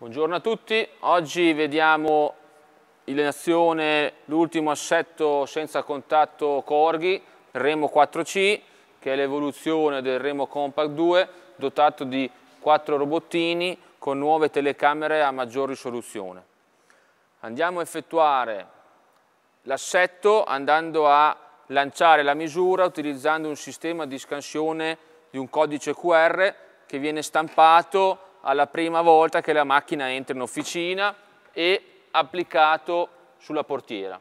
Buongiorno a tutti, oggi vediamo in azione l'ultimo assetto senza contatto Corghi, Remo 4C, che è l'evoluzione del Remo Compact 2, dotato di quattro robottini con nuove telecamere a maggior risoluzione. Andiamo a effettuare l'assetto andando a lanciare la misura utilizzando un sistema di scansione di un codice QR che viene stampato alla prima volta che la macchina entra in officina e applicato sulla portiera.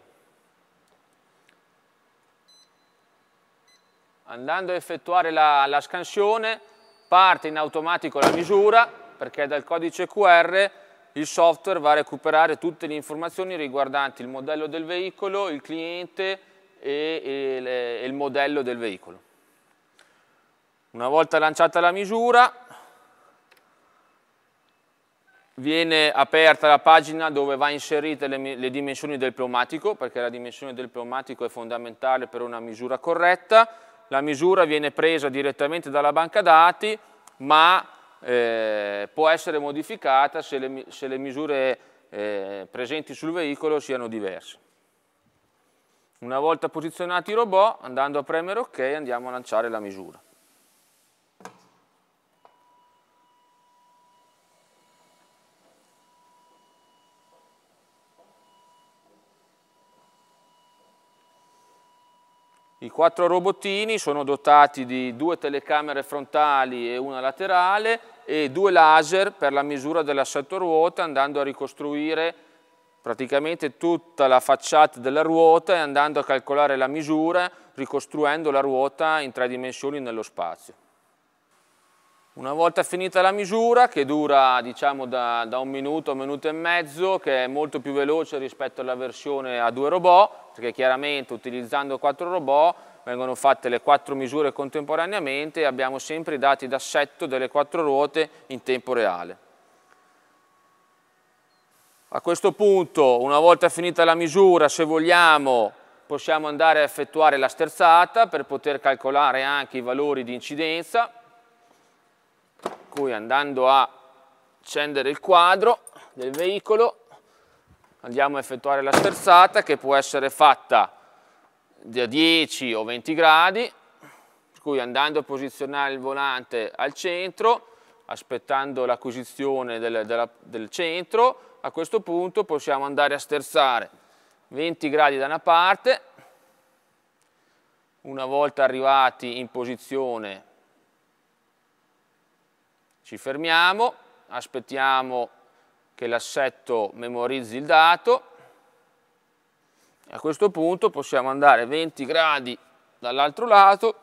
Andando a effettuare la, la scansione parte in automatico la misura perché dal codice QR il software va a recuperare tutte le informazioni riguardanti il modello del veicolo, il cliente e, e, e il modello del veicolo. Una volta lanciata la misura viene aperta la pagina dove va inserite le, le, dimensioni del pneumatico, perché la dimensione del pneumatico è fondamentale per una misura corretta, la misura viene presa direttamente dalla banca dati, ma eh, può essere modificata se le, se le misure eh, presenti sul veicolo siano diverse. Una volta posizionati i robot, andando a premere OK, andiamo a lanciare la misura. I quattro robottini sono dotati di due telecamere frontali e una laterale e due laser per la misura dell'assetto ruota andando a ricostruire praticamente tutta la facciata della ruota e andando a calcolare la misura ricostruendo la ruota in tre dimensioni nello spazio. Una volta finita la misura, che dura diciamo, da, da, un minuto a un minuto e mezzo, che è molto più veloce rispetto alla versione a due robot, perché chiaramente utilizzando quattro robot vengono fatte le quattro misure contemporaneamente e abbiamo sempre i dati d'assetto delle quattro ruote in tempo reale. A questo punto, una volta finita la misura, se vogliamo, possiamo andare a effettuare la sterzata per poter calcolare anche i valori di incidenza, cui andando a scendere il quadro del veicolo andiamo a effettuare la sterzata che può essere fatta da 10 o 20 gradi, per cui andando a posizionare il volante al centro, aspettando l'acquisizione del, della, del centro, a questo punto possiamo andare a sterzare 20 gradi da una parte, una volta arrivati in posizione ci fermiamo, aspettiamo che l'assetto memorizzi il dato. A questo punto possiamo andare 20 gradi dall'altro lato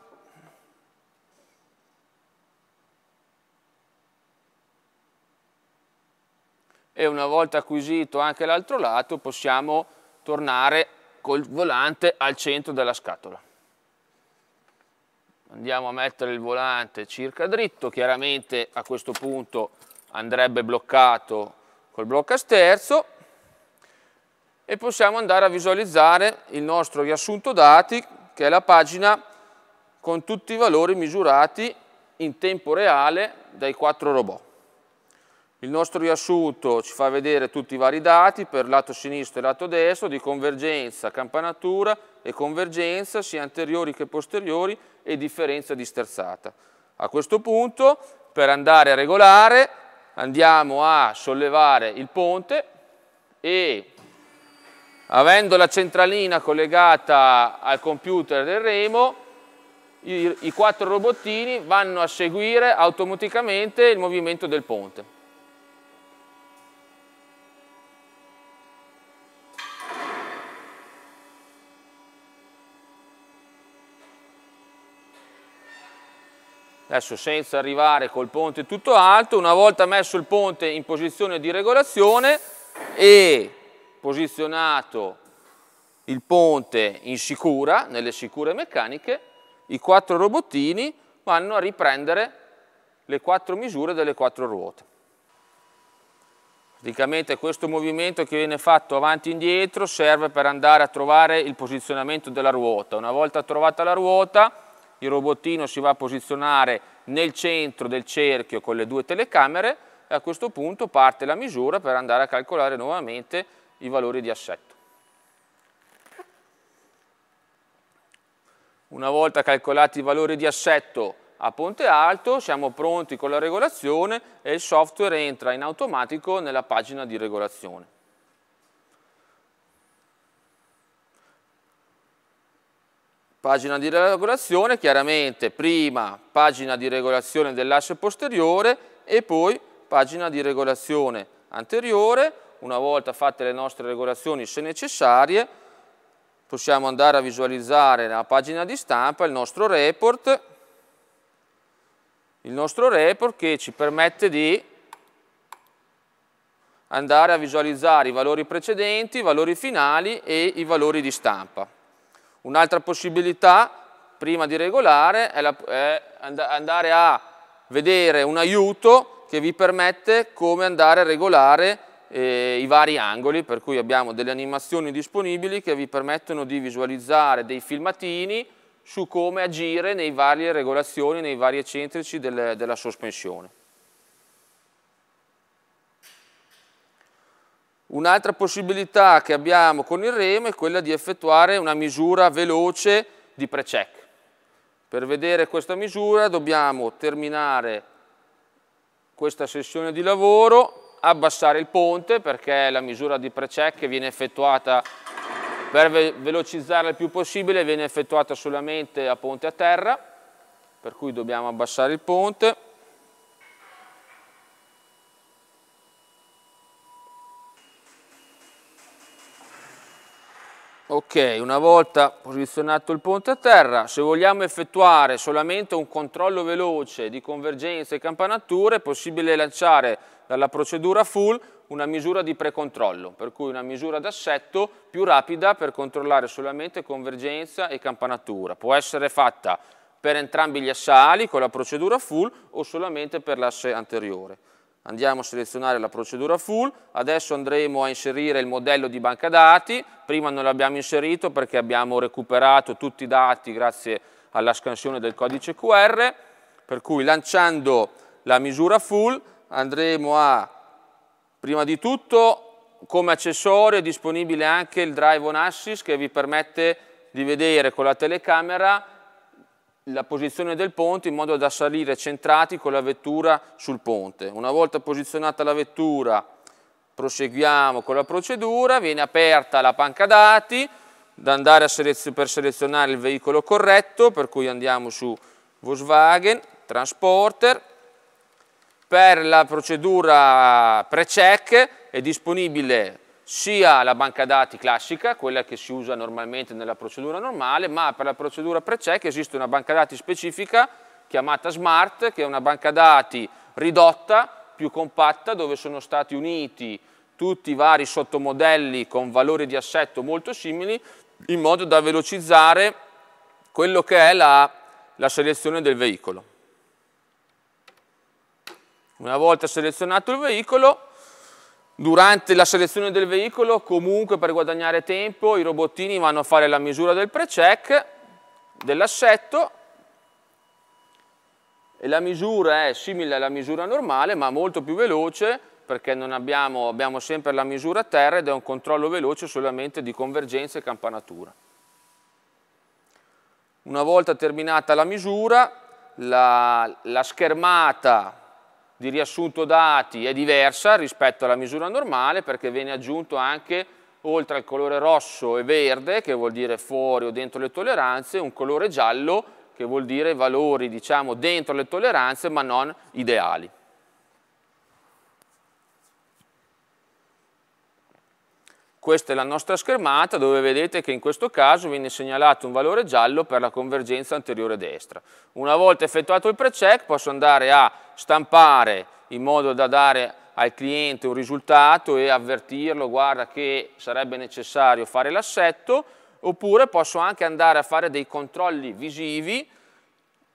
e una volta acquisito anche l'altro lato possiamo tornare col volante al centro della scatola. Andiamo a mettere il volante circa dritto, chiaramente a questo punto andrebbe bloccato col blocco sterzo e possiamo andare a visualizzare il nostro riassunto dati che è la pagina con tutti i valori misurati in tempo reale dai quattro robot. Il nostro riassunto ci fa vedere tutti i vari dati per lato sinistro e lato destro di convergenza, campanatura e convergenza sia anteriori che posteriori e differenza di sterzata. A questo punto per andare a regolare andiamo a sollevare il ponte e avendo la centralina collegata al computer del remo, i, i quattro robottini vanno a seguire automaticamente il movimento del ponte. adesso senza arrivare col ponte tutto alto, una volta messo il ponte in posizione di regolazione e posizionato il ponte in sicura, nelle sicure meccaniche, i quattro robottini vanno a riprendere le quattro misure delle quattro ruote. Praticamente questo movimento che viene fatto avanti e indietro serve per andare a trovare il posizionamento della ruota. Una volta trovata la ruota il robottino si va a posizionare nel centro del cerchio con le due telecamere e a questo punto parte la misura per andare a calcolare nuovamente i valori di assetto. Una volta calcolati i valori di assetto a ponte alto, siamo pronti con la regolazione e il software entra in automatico nella pagina di regolazione. Pagina di regolazione, chiaramente prima pagina di regolazione dell'asse posteriore e poi pagina di regolazione anteriore. Una volta fatte le nostre regolazioni, se necessarie, possiamo andare a visualizzare la pagina di stampa il nostro report, il nostro report che ci permette di andare a visualizzare i valori precedenti, i valori finali e i valori di stampa. Un'altra possibilità, prima di regolare, è, la, è and andare a vedere un aiuto che vi permette come andare a regolare eh, i vari angoli, per cui abbiamo delle animazioni disponibili che vi permettono di visualizzare dei filmatini su come agire nei varie regolazioni, nei vari eccentrici del, della sospensione. Un'altra possibilità che abbiamo con il remo è quella di effettuare una misura veloce di pre-check. Per vedere questa misura dobbiamo terminare questa sessione di lavoro, abbassare il ponte perché la misura di pre-check viene effettuata per velocizzare il più possibile viene effettuata solamente a ponte a terra, per cui dobbiamo abbassare il ponte Ok, una volta posizionato il ponte a terra, se vogliamo effettuare solamente un controllo veloce di convergenza e campanature, è possibile lanciare dalla procedura full una misura di precontrollo, per cui una misura d'assetto più rapida per controllare solamente convergenza e campanatura. Può essere fatta per entrambi gli assali con la procedura full o solamente per l'asse anteriore andiamo a selezionare la procedura full, adesso andremo a inserire il modello di banca dati, prima non l'abbiamo inserito perché abbiamo recuperato tutti i dati grazie alla scansione del codice QR, per cui lanciando la misura full andremo a, prima di tutto, come accessorio è disponibile anche il Drive on Assist che vi permette di vedere con la telecamera la posizione del ponte in modo da salire centrati con la vettura sul ponte. Una volta posizionata la vettura proseguiamo con la procedura, viene aperta la panca dati da andare selezio per selezionare il veicolo corretto, per cui andiamo su Volkswagen, Transporter, per la procedura pre-check è disponibile sia la banca dati classica, quella che si usa normalmente nella procedura normale, ma per la procedura pre-check esiste una banca dati specifica chiamata Smart, che è una banca dati ridotta, più compatta, dove sono stati uniti tutti i vari sottomodelli con valori di assetto molto simili, in modo da velocizzare quello che è la, la selezione del veicolo. Una volta selezionato il veicolo, Durante la selezione del veicolo, comunque per guadagnare tempo, i robottini vanno a fare la misura del pre-check, dell'assetto, e la misura è simile alla misura normale, ma molto più veloce, perché abbiamo, abbiamo sempre la misura a terra ed è un controllo veloce solamente di convergenza e campanatura. Una volta terminata la misura, la, la schermata di riassunto dati è diversa rispetto alla misura normale perché viene aggiunto anche oltre al colore rosso e verde che vuol dire fuori o dentro le tolleranze un colore giallo che vuol dire valori diciamo dentro le tolleranze ma non ideali. Questa è la nostra schermata dove vedete che in questo caso viene segnalato un valore giallo per la convergenza anteriore destra. Una volta effettuato il pre-check posso andare a stampare in modo da dare al cliente un risultato e avvertirlo, guarda che sarebbe necessario fare l'assetto, oppure posso anche andare a fare dei controlli visivi,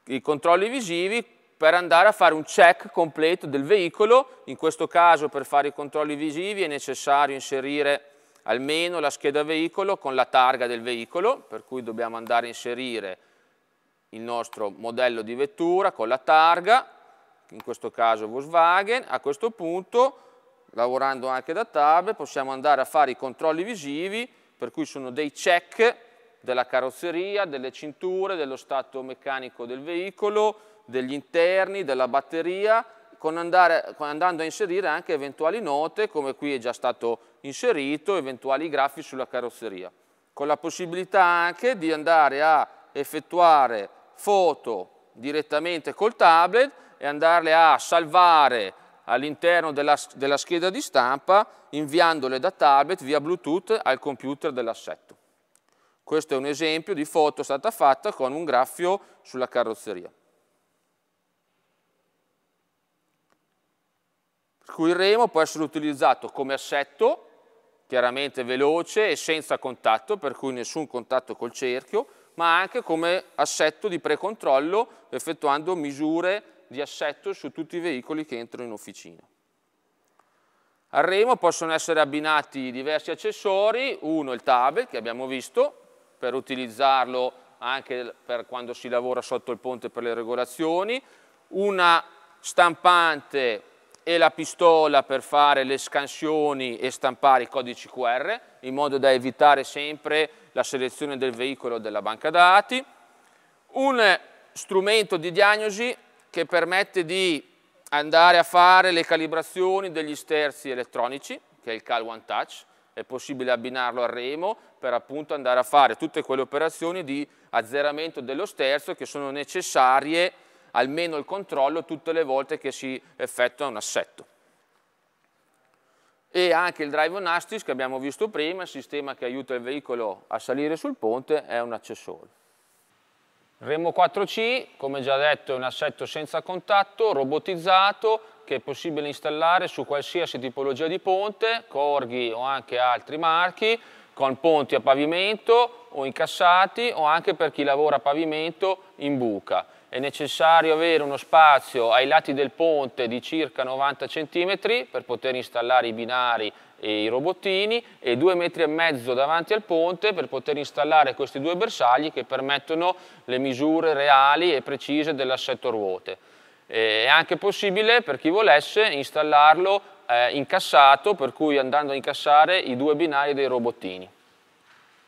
i controlli visivi per andare a fare un check completo del veicolo, in questo caso per fare i controlli visivi è necessario inserire almeno la scheda veicolo con la targa del veicolo, per cui dobbiamo andare a inserire il nostro modello di vettura con la targa, in questo caso Volkswagen, a questo punto, lavorando anche da tab, possiamo andare a fare i controlli visivi, per cui sono dei check della carrozzeria, delle cinture, dello stato meccanico del veicolo, degli interni, della batteria, con andare, con andando a inserire anche eventuali note, come qui è già stato inserito, eventuali grafi sulla carrozzeria, con la possibilità anche di andare a effettuare foto direttamente col tablet e andarle a salvare all'interno della, della, scheda di stampa inviandole da tablet via Bluetooth al computer dell'assetto. Questo è un esempio di foto stata fatta con un graffio sulla carrozzeria. Per cui il remo può essere utilizzato come assetto, chiaramente veloce e senza contatto, per cui nessun contatto col cerchio, ma anche come assetto di precontrollo effettuando misure di assetto su tutti i veicoli che entrano in officina. Al remo possono essere abbinati diversi accessori, uno il tablet che abbiamo visto, per utilizzarlo anche per quando si lavora sotto il ponte per le regolazioni, una stampante e la pistola per fare le scansioni e stampare i codici QR in modo da evitare sempre la selezione del veicolo della banca dati, un strumento di diagnosi che permette di andare a fare le calibrazioni degli sterzi elettronici, che è il Cal One Touch, è possibile abbinarlo al remo per appunto andare a fare tutte quelle operazioni di azzeramento dello sterzo che sono necessarie almeno il controllo tutte le volte che si effettua un assetto. E anche il drive on assist che abbiamo visto prima, il sistema che aiuta il veicolo a salire sul ponte, è un accessorio. Remo 4C, come già detto, è un assetto senza contatto, robotizzato, che è possibile installare su qualsiasi tipologia di ponte, corghi o anche altri marchi, con ponti a pavimento o incassati o anche per chi lavora a pavimento in buca è necessario avere uno spazio ai lati del ponte di circa 90 cm per poter installare i binari e i robottini e due metri e mezzo davanti al ponte per poter installare questi due bersagli che permettono le misure reali e precise dell'assetto ruote. Eh, è anche possibile per chi volesse installarlo eh, incassato per cui andando a incassare i due binari dei robottini.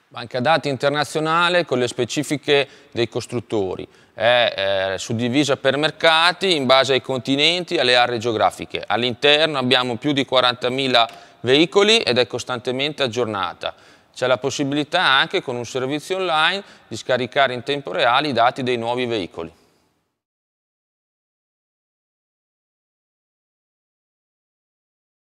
Banca dati internazionale con le specifiche dei costruttori, è eh, suddivisa per mercati in base ai continenti e alle aree geografiche. All'interno abbiamo più di 40.000 veicoli ed è costantemente aggiornata. C'è la possibilità anche con un servizio online di scaricare in tempo reale i dati dei nuovi veicoli.